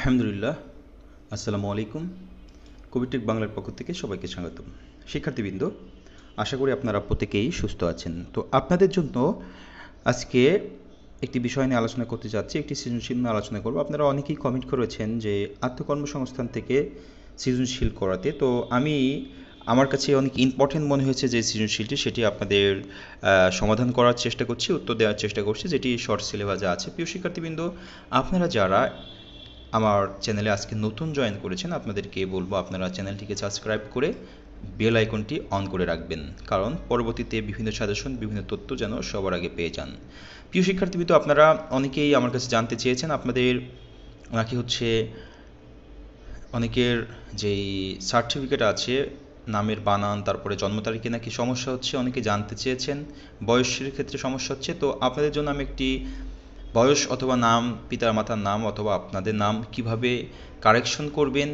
আলহামদুলিল্লাহ আসসালামু আলাইকুম কবিটেক বাংলার পক্ষ থেকে সবাইকে স্বাগতম শিক্ষার্থীবৃন্দ আশা করি আপনারা প্রত্যেকেই সুস্থ আছেন তো আপনাদের জন্য আজকে একটি বিষয় নিয়ে আলোচনা করতে যাচ্ছি একটি সৃজনশীল নিয়ে আলোচনা করব আপনারা অনেকেই কমেন্ট করেছেন যে আত্মকর্মসংস্থান থেকে সৃজনশীল করাতে তো আমি আমার কাছে অনেক ইম্পর্টেন্ট মনে হয়েছে যে সৃজনশীলটি সেটি আপনাদের সমাধান করার চেষ্টা করছি উত্তর দেওয়ার চেষ্টা করছি যেটি শর্ট সিলেবাসে আছে প্রিয় শিক্ষার্থীবৃন্দ আপনারা যারা আমার চ্যানেলে আজকে নতুন জয়েন করেছেন আপনাদেরকে বলবো আপনারা চ্যানেলটিকে সাবস্ক্রাইব করে বেল আইকনটি অন করে রাখবেন কারণ পরবর্তীতে বিভিন্ন সাজেশন বিভিন্ন তথ্য যেন সবার আগে পেয়ে যান প্রিয় তো আপনারা অনেকেই আমার কাছে জানতে চেয়েছেন আপনাদের নাকি হচ্ছে অনেকের যেই সার্টিফিকেট আছে নামের বানান তারপরে জন্ম তারিখে নাকি সমস্যা হচ্ছে অনেকে জানতে চেয়েছেন বয়সের ক্ষেত্রে সমস্যা হচ্ছে তো আপনাদের জন্য আমি একটি বয়স অথবা নাম পিতার মাতার নাম অথবা আপনাদের নাম কীভাবে কারেকশন করবেন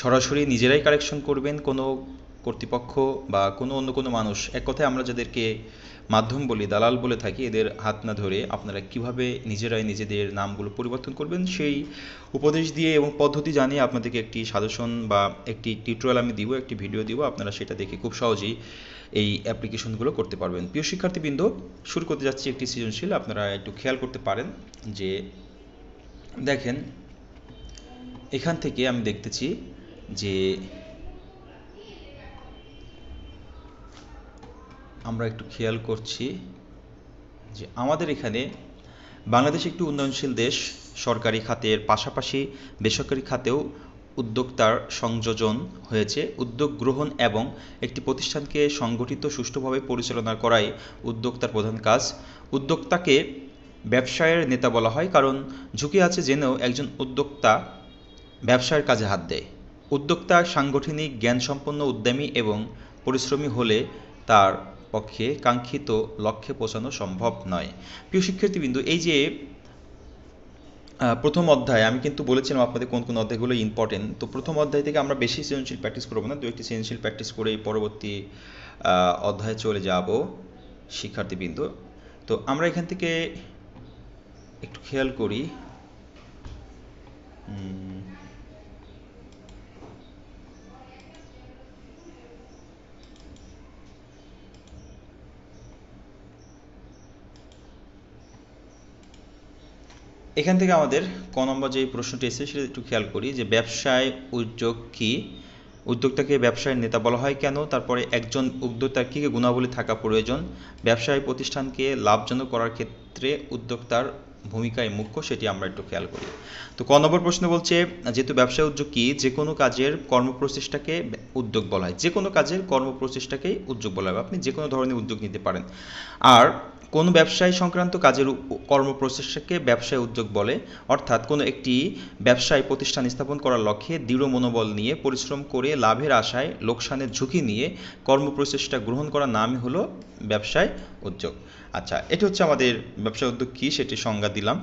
সরাসরি নিজেরাই কারেকশন করবেন কোনো কর্তৃপক্ষ বা কোনো অন্য কোনো মানুষ এক কথায় আমরা যাদেরকে মাধ্যম বলি দালাল বলে থাকি এদের হাত না ধরে আপনারা কিভাবে নিজেরাই নিজেদের নামগুলো পরিবর্তন করবেন সেই উপদেশ দিয়ে এবং পদ্ধতি জানিয়ে আপনাদেরকে একটি সাজেশন বা একটি টিউটোরিয়াল আমি দিব একটি ভিডিও দিব আপনারা সেটা দেখে খুব সহজেই এই অ্যাপ্লিকেশনগুলো করতে পারবেন প্রিয় শিক্ষার্থীবৃন্দ শুরু করতে যাচ্ছি একটি সৃজনশীল আপনারা একটু খেয়াল করতে পারেন যে দেখেন এখান থেকে আমি দেখতেছি যে আমরা একটু খেয়াল করছি যে আমাদের এখানে বাংলাদেশ একটি উন্নয়নশীল দেশ সরকারি খাতের পাশাপাশি বেসরকারি খাতেও উদ্যোক্তার সংযোজন হয়েছে উদ্যোগ গ্রহণ এবং একটি প্রতিষ্ঠানকে সংগঠিত সুষ্ঠুভাবে পরিচালনা করাই উদ্যোক্তার প্রধান কাজ উদ্যোক্তাকে ব্যবসায়ের নেতা বলা হয় কারণ ঝুঁকি আছে জেনেও একজন উদ্যোক্তা ব্যবসায়ের কাজে হাত দেয় উদ্যোক্তা সাংগঠনিক জ্ঞানসম্পন্ন উদ্যমী এবং পরিশ্রমী হলে তার পক্ষে কাঙ্ক্ষিত লক্ষ্যে পৌঁছানো সম্ভব নয় প্রিয় শিক্ষার্থীবৃন্দ এই যে প্রথম অধ্যায় আমি কিন্তু বলেছিলাম আপনাদের কোন কোন অধ্যায়গুলো ইম্পর্টেন্ট তো প্রথম অধ্যায় থেকে আমরা বেশি সৃজনশীল প্র্যাকটিস করবো না দু একটি সৃজনশীল প্র্যাকটিস করে পরবর্তী অধ্যায়ে চলে যাব শিক্ষার্থীবৃন্দ তো আমরা এখান থেকে একটু খেয়াল করি এখান থেকে আমাদের ক নম্বর যে প্রশ্নটি এসেছে সেটা একটু খেয়াল করি যে ব্যবসায় উদ্যোগ কী উদ্যোক্তাকে ব্যবসায়ের নেতা বলা হয় কেন তারপরে একজন উদ্যোক্তার কী কী গুণাবলী থাকা প্রয়োজন ব্যবসায় প্রতিষ্ঠানকে লাভজনক করার ক্ষেত্রে উদ্যোক্তার ভূমিকায় মুখ্য সেটি আমরা একটু খেয়াল করি তো ক নম্বর প্রশ্ন বলছে যেহেতু ব্যবসায় উদ্যোগ কী যে কোনো কাজের কর্মপ্রচেষ্টাকে উদ্যোগ বলা হয় যে কোনো কাজের কর্মপ্রচেষ্টাকেই উদ্যোগ বলা হয় আপনি যে কোনো ধরনের উদ্যোগ নিতে পারেন আর কোনো ব্যবসায় সংক্রান্ত কাজের কর্মপ্রচেষ্টাকে ব্যবসায় উদ্যোগ বলে অর্থাৎ কোনো একটি ব্যবসায় প্রতিষ্ঠান স্থাপন করার লক্ষ্যে দৃঢ় মনোবল নিয়ে পরিশ্রম করে লাভের আশায় লোকসানের ঝুঁকি নিয়ে কর্মপ্রচেষ্টা গ্রহণ করার নামই হলো ব্যবসায় উদ্যোগ আচ্ছা এটি হচ্ছে আমাদের ব্যবসায় উদ্যোগ কী সেটি সংজ্ঞা দিলাম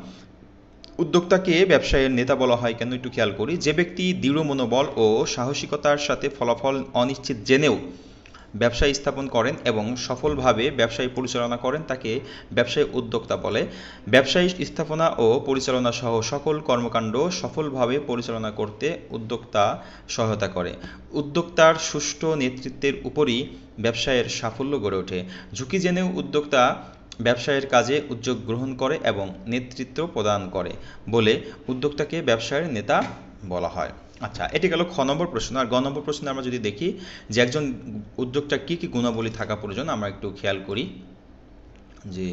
উদ্যোক্তাকে ব্যবসায়ের নেতা বলা হয় কেন একটু খেয়াল করি যে ব্যক্তি দৃঢ় মনোবল ও সাহসিকতার সাথে ফলাফল অনিশ্চিত জেনেও ব্যবসা স্থাপন করেন এবং সফলভাবে ব্যবসায় পরিচালনা করেন তাকে ব্যবসায়ী উদ্যোক্তা বলে ব্যবসায়ী স্থাপনা ও পরিচালনা সহ সকল কর্মকাণ্ড সফলভাবে পরিচালনা করতে উদ্যোক্তা সহায়তা করে উদ্যোক্তার সুষ্ঠু নেতৃত্বের উপরই ব্যবসায়ের সাফল্য গড়ে ওঠে ঝুঁকি জেনেও উদ্যোক্তা ব্যবসায়ের কাজে উদ্যোগ গ্রহণ করে এবং নেতৃত্ব প্রদান করে বলে উদ্যোক্তাকে ব্যবসায়ের নেতা বলা হয় আচ্ছা এটি গেল খ নম্বর প্রশ্ন আর গ নম্বর প্রশ্নে আমরা যদি দেখি যে একজন উদ্যোক্তার কী কী গুণাবলী থাকা প্রয়োজন আমরা একটু খেয়াল করি যে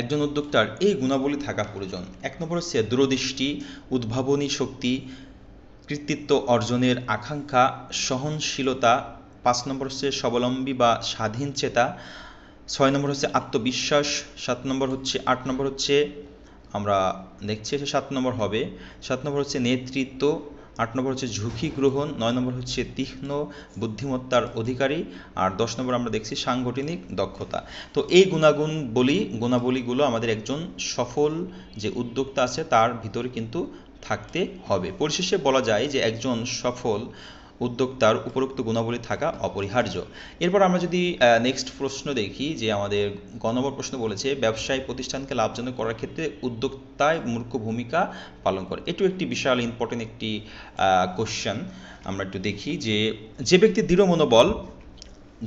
একজন উদ্যোক্তার এই গুণাবলী থাকা প্রয়োজন এক নম্বর হচ্ছে দূরদৃষ্টি উদ্ভাবনী শক্তি কৃতিত্ব অর্জনের আকাঙ্ক্ষা সহনশীলতা পাঁচ নম্বর হচ্ছে স্বাবলম্বী বা স্বাধীন চেতা ছয় নম্বর হচ্ছে আত্মবিশ্বাস সাত নম্বর হচ্ছে আট নম্বর হচ্ছে আমরা দেখছি সাত নম্বর হবে সাত নম্বর হচ্ছে নেতৃত্ব আট নম্বর হচ্ছে ঝুঁকি গ্রহণ নয় নম্বর হচ্ছে তীক্ষ্ণ বুদ্ধিমত্তার অধিকারী আর দশ নম্বর আমরা দেখছি সাংগঠনিক দক্ষতা তো এই গুণাগুণ বলি গুণাবলীগুলো আমাদের একজন সফল যে উদ্যোক্তা আছে তার ভিতরে কিন্তু থাকতে হবে পরিশেষে বলা যায় যে একজন সফল উদ্যোক্তার উপরোক্ত গুণাবলী থাকা অপরিহার্য এরপর আমরা যদি নেক্সট প্রশ্ন দেখি যে আমাদের গণবর প্রশ্ন বলেছে ব্যবসায়ী প্রতিষ্ঠানকে লাভজনক করার ক্ষেত্রে উদ্যোক্তায় মূর্খ ভূমিকা পালন করে এটিও একটি বিশাল ইম্পর্টেন্ট একটি কোশ্চেন আমরা একটু দেখি যে যে ব্যক্তি দৃঢ় মনোবল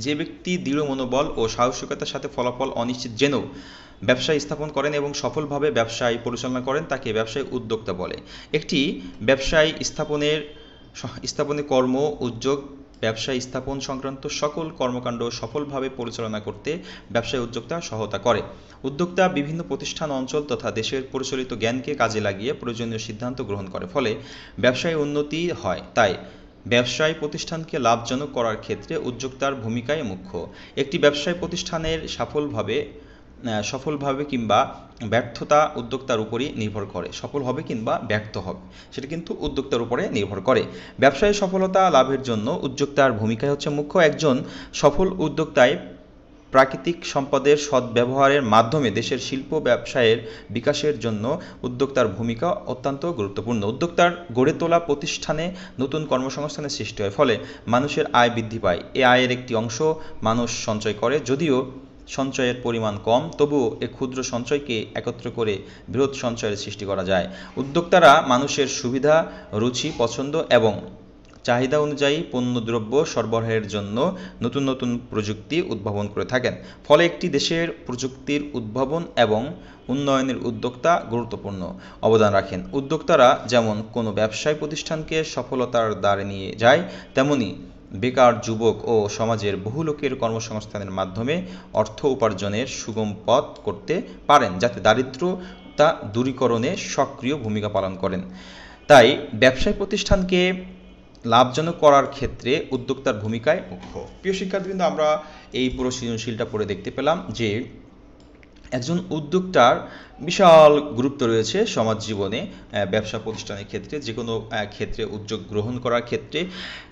যে ব্যক্তি দৃঢ় মনোবল ও সাহসিকতার সাথে ফলাফল অনিশ্চিত জেনেও ব্যবসায় স্থাপন করেন এবং সফলভাবে ব্যবসায় পরিচালনা করেন তাকে ব্যবসায়ী উদ্যোক্তা বলে একটি ব্যবসায় স্থাপনের স্থাপনে কর্ম উদ্যোগ ব্যবসা স্থাপন সংক্রান্ত সকল কর্মকাণ্ড সফলভাবে পরিচালনা করতে ব্যবসায় উদ্যোক্তা সহায়তা করে উদ্যোক্তা বিভিন্ন প্রতিষ্ঠান অঞ্চল তথা দেশের পরিচালিত জ্ঞানকে কাজে লাগিয়ে প্রয়োজনীয় সিদ্ধান্ত গ্রহণ করে ফলে ব্যবসায় উন্নতি হয় তাই ব্যবসায় প্রতিষ্ঠানকে লাভজনক করার ক্ষেত্রে উদ্যোক্তার ভূমিকাই মুখ্য একটি ব্যবসায় প্রতিষ্ঠানের সফলভাবে সফলভাবে কিংবা ব্যর্থতা উদ্যোক্তার উপরই নির্ভর করে সফল হবে কিংবা ব্যর্থ হবে সেটা কিন্তু উদ্যোক্তার উপরে নির্ভর করে ব্যবসায় সফলতা লাভের জন্য উদ্যোক্তার ভূমিকায় হচ্ছে মুখ্য একজন সফল উদ্যোক্তায় প্রাকৃতিক সম্পদের সদ্ব্যবহারের মাধ্যমে দেশের শিল্প ব্যবসায়ের বিকাশের জন্য উদ্যোক্তার ভূমিকা অত্যন্ত গুরুত্বপূর্ণ উদ্যোক্তার গড়ে তোলা প্রতিষ্ঠানে নতুন কর্মসংস্থানের সৃষ্টি হয় ফলে মানুষের আয় বৃদ্ধি পায় এ আয়ের একটি অংশ মানুষ সঞ্চয় করে যদিও সঞ্চয়ের পরিমাণ কম তবুও এ ক্ষুদ্র সঞ্চয়কে একত্র করে বৃহৎ সঞ্চয়ের সৃষ্টি করা যায় উদ্যোক্তারা মানুষের সুবিধা রুচি পছন্দ এবং চাহিদা অনুযায়ী পণ্যদ্রব্য সরবরাহের জন্য নতুন নতুন প্রযুক্তি উদ্ভাবন করে থাকেন ফলে একটি দেশের প্রযুক্তির উদ্ভাবন এবং উন্নয়নের উদ্যোক্তা গুরুত্বপূর্ণ অবদান রাখেন উদ্যোক্তারা যেমন কোনো ব্যবসায় প্রতিষ্ঠানকে সফলতার দ্বারে নিয়ে যায় তেমনি বেকার যুবক ও সমাজের বহু লোকের কর্মসংস্থানের মাধ্যমে অর্থ উপার্জনের সুগম পথ করতে পারেন যাতে দারিদ্রতা দূরীকরণে সক্রিয় ভূমিকা পালন করেন তাই ব্যবসায় প্রতিষ্ঠানকে লাভজনক করার ক্ষেত্রে উদ্যোক্তার ভূমিকায় মুখ্য প্রিয় শিক্ষার্থীবৃন্দ আমরা এই পুরো সৃজনশীলটা পড়ে দেখতে পেলাম যে একজন উদ্যোক্তার বিশাল গুরুত্ব রয়েছে সমাজ জীবনে ব্যবসা প্রতিষ্ঠানের ক্ষেত্রে যে কোনো ক্ষেত্রে উদ্যোগ গ্রহণ করার ক্ষেত্রে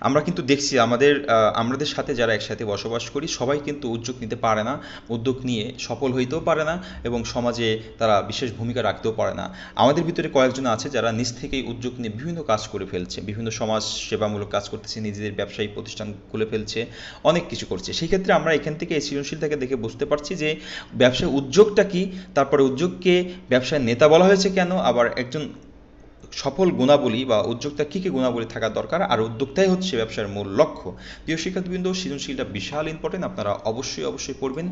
আমরা কিন্তু দেখছি আমাদের আমাদের সাথে যারা একসাথে বসবাস করি সবাই কিন্তু উদ্যোগ নিতে পারে না উদ্যোগ নিয়ে সফল হইতেও পারে না এবং সমাজে তারা বিশেষ ভূমিকা রাখতেও পারে না আমাদের ভিতরে কয়েকজন আছে যারা নিজ থেকেই উদ্যোগ নিয়ে বিভিন্ন কাজ করে ফেলছে বিভিন্ন সমাজ সেবামূলক কাজ করতেছে নিজেদের ব্যবসায়ী প্রতিষ্ঠান খুলে ফেলছে অনেক কিছু করছে সেই ক্ষেত্রে আমরা এখান থেকে এই সৃজনশীলতাকে দেখে বুঝতে পারছি যে ব্যবসায় উদ্যোগ উদ্যোগটা কি তারপরে উদ্যোগকে ব্যবসায় নেতা বলা হয়েছে কেন আবার একজন সফল গুণাবলী বা উদ্যোক্তা কী কী গুণাবলী থাকা দরকার আর উদ্যোক্তাই হচ্ছে ব্যবসার মূল লক্ষ্য প্রিয় শিক্ষার্থীবৃন্দ সৃজনশীলটা বিশাল ইম্পর্টেন্ট আপনারা অবশ্যই অবশ্যই পড়বেন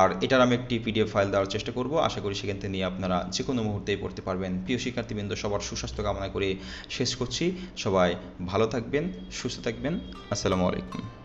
আর এটার আমি একটি পিডিএফ ফাইল দেওয়ার চেষ্টা করব আশা করি সেখান থেকে নিয়ে আপনারা যে কোনো মুহূর্তেই পড়তে পারবেন প্রিয় শিক্ষার্থীবৃন্দ সবার সুস্বাস্থ্য কামনা করে শেষ করছি সবাই ভালো থাকবেন সুস্থ থাকবেন আসসালামু আলাইকুম